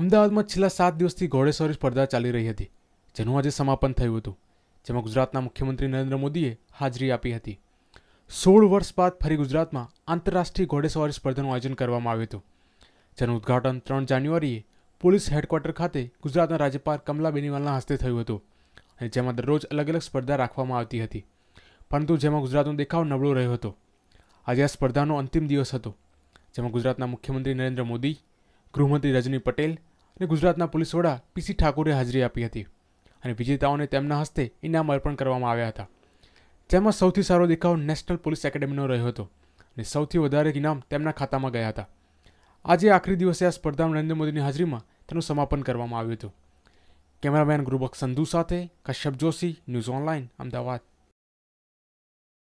અમદાવાદમાં છેલ્લા સાત દિવસથી ઘોડેસવારી સ્પર્ધા ચાલી રહી હતી જેનું આજે સમાપન થયું હતું જેમાં ગુજરાતના મુખ્યમંત્રી નરેન્દ્ર મોદીએ હાજરી આપી હતી સોળ વર્ષ બાદ ફરી ગુજરાતમાં આંતરરાષ્ટ્રીય ઘોડેસવારી સ્પર્ધાનું આયોજન કરવામાં આવ્યું હતું જેનું ઉદ્ઘાટન ત્રણ જાન્યુઆરીએ પોલીસ હેડક્વાર્ટર ખાતે ગુજરાતના રાજ્યપાલ કમલા બેનીવાલના હસ્તે થયું હતું અને જેમાં દરરોજ અલગ અલગ સ્પર્ધા રાખવામાં આવતી હતી પરંતુ જેમાં ગુજરાતનો દેખાવ નબળો રહ્યો હતો આજે આ સ્પર્ધાનો અંતિમ દિવસ હતો જેમાં ગુજરાતના મુખ્યમંત્રી નરેન્દ્ર મોદી ગૃહમંત્રી રજની પટેલ અને ગુજરાતના પોલીસ વડા પીસી ઠાકુરે હાજરી આપી હતી અને વિજેતાઓને તેમના હસ્તે ઇનામ અર્પણ કરવામાં આવ્યા હતા જેમાં સૌથી સારો દેખાવ નેશનલ પોલીસ એકેડેમીનો રહ્યો હતો અને સૌથી વધારે ઇનામ તેમના ખાતામાં ગયા હતા આજે આખરી દિવસે આ સ્પર્ધા નરેન્દ્ર મોદીની હાજરીમાં તેનું સમાપન કરવામાં આવ્યું હતું કેમેરામેન ગુરુબક્ષ સંધુ સાથે કશ્યપ જોશી ન્યૂઝ ઓનલાઈન અમદાવાદ